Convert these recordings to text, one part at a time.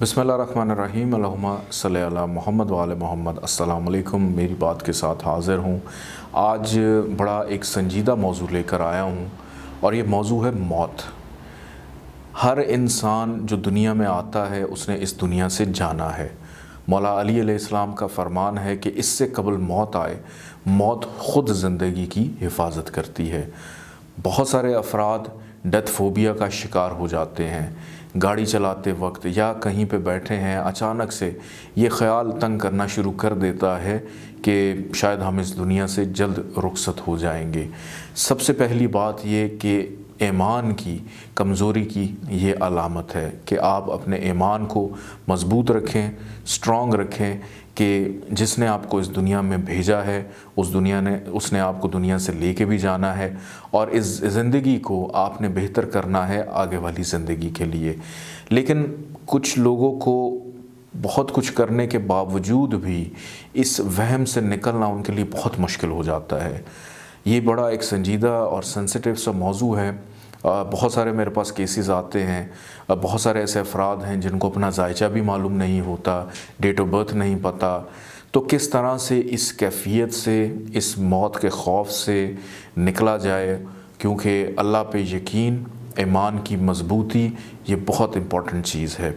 बसमीम सल महमद वाल मोहम्मद अस्सलाम मेरी बात के साथ हाज़िर हूँ आज बड़ा एक संजीदा मौजू लेकर आया हूँ और ये मौजू है मौत हर इंसान जो दुनिया में आता है उसने इस दुनिया से जाना है मौला अली का फरमान है कि इससे कबल मौत आए मौत ख़ुद ज़िंदगी की हिफाजत करती है बहुत सारे अफराद डेथ फोबिया का शिकार हो जाते हैं गाड़ी चलाते वक्त या कहीं पे बैठे हैं अचानक से ये ख्याल तंग करना शुरू कर देता है कि शायद हम इस दुनिया से जल्द रुखसत हो जाएंगे सबसे पहली बात ये कि ईमान की कमज़ोरी की ये अलामत है कि आप अपने ईमान को मज़बूत रखें स्ट्रॉन्ग रखें कि जिसने आपको इस दुनिया में भेजा है उस दुनिया ने उसने आपको दुनिया से लेके भी जाना है और इस ज़िंदगी को आपने बेहतर करना है आगे वाली ज़िंदगी के लिए लेकिन कुछ लोगों को बहुत कुछ करने के बावजूद भी इस वहम से निकलना उनके लिए बहुत मुश्किल हो जाता है ये बड़ा एक संजीदा और सेंसिटिव सा मौजू है बहुत सारे मेरे पास केसेस आते हैं बहुत सारे ऐसे अफराद हैं जिनको अपना जायचा भी मालूम नहीं होता डेट ऑफ बर्थ नहीं पता तो किस तरह से इस कैफियत से इस मौत के खौफ से निकला जाए क्योंकि अल्लाह पे यकीन ईमान की मजबूती ये बहुत इम्पॉर्टेंट चीज़ है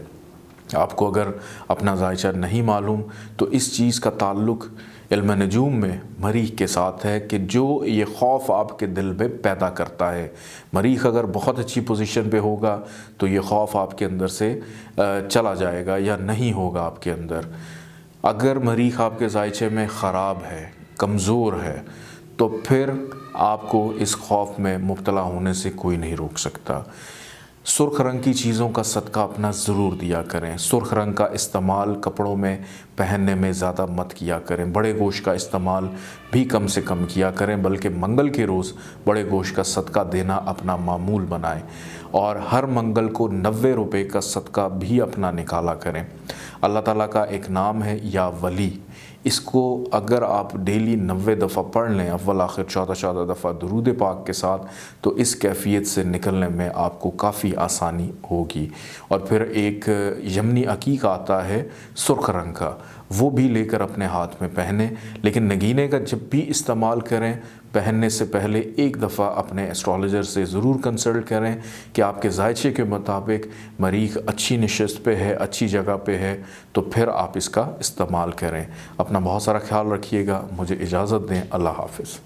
आपको अगर अपना जायचा नहीं मालूम तो इस चीज़ का ताल्लुक़ इल्म नजूम में मरीख के साथ है कि जो ये खौफ आपके दिल में पैदा करता है मरीख अगर बहुत अच्छी पोजीशन पे होगा तो ये खौफ आपके अंदर से चला जाएगा या नहीं होगा आपके अंदर अगर मरीख आपके जायचे में ख़राब है कमज़ोर है तो फिर आपको इस खौफ में मुबतला होने से कोई नहीं रोक सकता सुर्ख रंग की चीज़ों का सदका अपना ज़रूर दिया करें सुर्ख रंग का इस्तेमाल कपड़ों में पहनने में ज़्यादा मत किया करें बड़े गोश का इस्तेमाल भी कम से कम किया करें बल्कि मंगल के रोज़ बड़े गोश का सदका देना अपना मामूल बनाएं और हर मंगल को नबे रुपये का सदका भी अपना निकाला करें अल्लाह ताला का एक नाम है या वली इसको अगर आप डेली नबे दफ़ा पढ़ लें अव्वल आखिर चौदह चौदह दफ़ा दरूद पाक के साथ तो इस कैफियत से निकलने में आपको काफ़ी आसानी होगी और फिर एक यमनी अकीक आता है सुर्ख रंग का वो भी लेकर अपने हाथ में पहने लेकिन नगीने का जब भी इस्तेमाल करें पहनने से पहले एक दफ़ा अपने एस्ट्रोलॉजर से ज़रूर कंसल्ट करें कि आपके जायचे के मुताबिक मरीख अच्छी नशस्त पे है अच्छी जगह पे है तो फिर आप इसका इस्तेमाल करें अपना बहुत सारा ख्याल रखिएगा मुझे इजाज़त दें अल्लाह हाफिज़